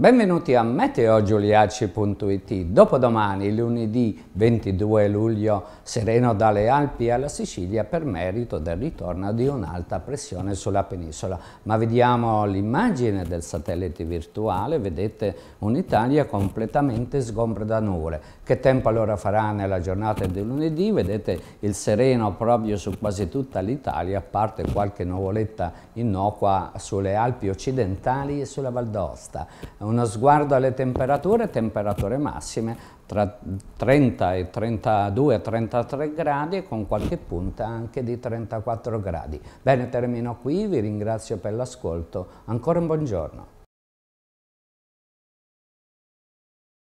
Benvenuti a meteogiuliaci.it. Dopodomani, lunedì 22 luglio, sereno dalle Alpi alla Sicilia per merito del ritorno di un'alta pressione sulla penisola. Ma vediamo l'immagine del satellite virtuale, vedete un'Italia completamente sgombra da nuvole. Che tempo allora farà nella giornata di lunedì? Vedete il sereno proprio su quasi tutta l'Italia, a parte qualche nuvoletta innocua sulle Alpi occidentali e sulla Valdosta uno sguardo alle temperature, temperature massime tra 30 e 32, 33 gradi e con qualche punta anche di 34 gradi. Bene, termino qui, vi ringrazio per l'ascolto, ancora un buongiorno.